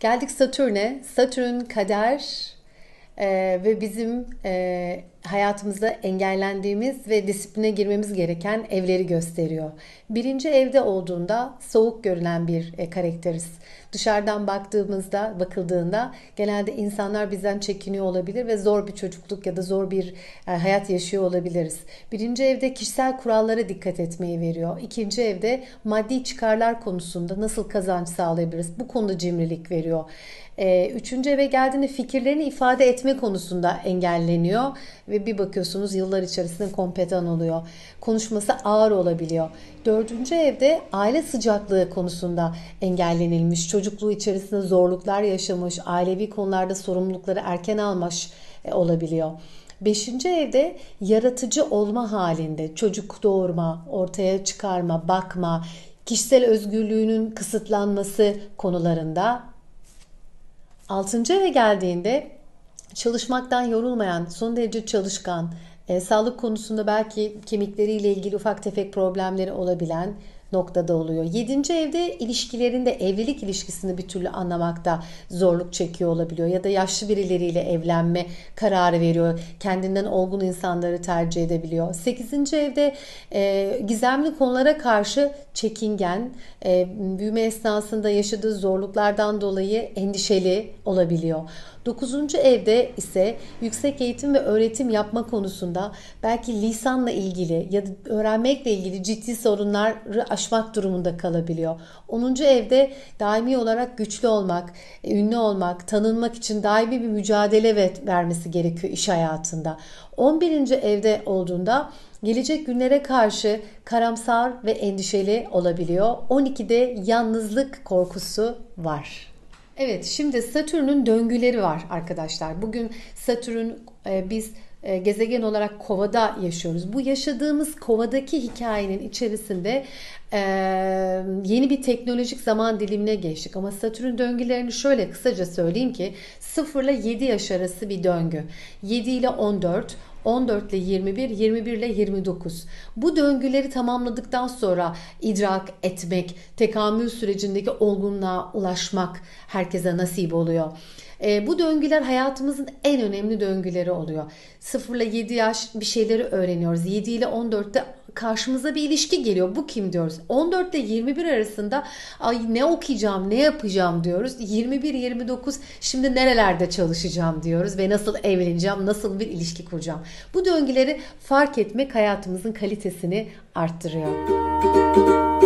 Geldik Satürn'e. Satürn kader e, ve bizim e, hayatımızda engellendiğimiz ve disipline girmemiz gereken evleri gösteriyor. Birinci evde olduğunda soğuk görülen bir e, karakteriz. Dışarıdan baktığımızda, bakıldığında genelde insanlar bizden çekiniyor olabilir ve zor bir çocukluk ya da zor bir e, hayat yaşıyor olabiliriz. Birinci evde kişisel kurallara dikkat etmeyi veriyor. İkinci evde maddi çıkarlar konusunda nasıl kazanç sağlayabiliriz? Bu konuda cimrilik veriyor. E, üçüncü eve geldiğinde fikirlerini ifade etme konusunda engelleniyor ve bir bakıyorsunuz yıllar içerisinde kompetan oluyor. Konuşması ağır olabiliyor. Dördüncü evde aile sıcaklığı konusunda engellenilmiş, çocukluğu içerisinde zorluklar yaşamış, ailevi konularda sorumlulukları erken almış e, olabiliyor. Beşinci evde yaratıcı olma halinde çocuk doğurma, ortaya çıkarma, bakma, kişisel özgürlüğünün kısıtlanması konularında. Altıncı eve geldiğinde çalışmaktan yorulmayan, son derece çalışkan, e, sağlık konusunda belki kemikleriyle ilgili ufak tefek problemleri olabilen noktada oluyor. Yedinci evde ilişkilerinde evlilik ilişkisini bir türlü anlamakta zorluk çekiyor olabiliyor. Ya da yaşlı birileriyle evlenme kararı veriyor. Kendinden olgun insanları tercih edebiliyor. Sekizinci evde e, gizemli konulara karşı çekingen, e, büyüme esnasında yaşadığı zorluklardan dolayı endişeli olabiliyor. 9. evde ise yüksek eğitim ve öğretim yapma konusunda belki lisanla ilgili ya da öğrenmekle ilgili ciddi sorunları aşmak durumunda kalabiliyor. 10. evde daimi olarak güçlü olmak, e, ünlü olmak, tanınmak için daimi bir mücadele vermesi gerekiyor iş hayatında. 11. evde olduğunda gelecek günlere karşı karamsar ve endişeli olabiliyor. 12'de yalnızlık korkusu var. Evet şimdi Satürn'ün döngüleri var arkadaşlar. Bugün Satürn e, biz e, gezegen olarak kovada yaşıyoruz. Bu yaşadığımız kovadaki hikayenin içerisinde e, yeni bir teknolojik zaman dilimine geçtik. Ama Satürn döngülerini şöyle kısaca söyleyeyim ki 0 ile 7 yaş arası bir döngü. 7 ile 14, 14 ile 21, 21 ile 29. Bu döngüleri tamamladıktan sonra idrak etmek, tekamül sürecindeki olgunluğa ulaşmak herkese nasip oluyor. E, bu döngüler hayatımızın en önemli döngüleri oluyor. 0 ile 7 yaş bir şeyleri öğreniyoruz. 7 ile 14'te karşımıza bir ilişki geliyor. Bu kim diyoruz? 14 ile 21 arasında ay ne okuyacağım, ne yapacağım diyoruz. 21 29 şimdi nerelerde çalışacağım diyoruz ve nasıl evleneceğim, nasıl bir ilişki kuracağım. Bu döngüleri fark etmek hayatımızın kalitesini arttırıyor. Müzik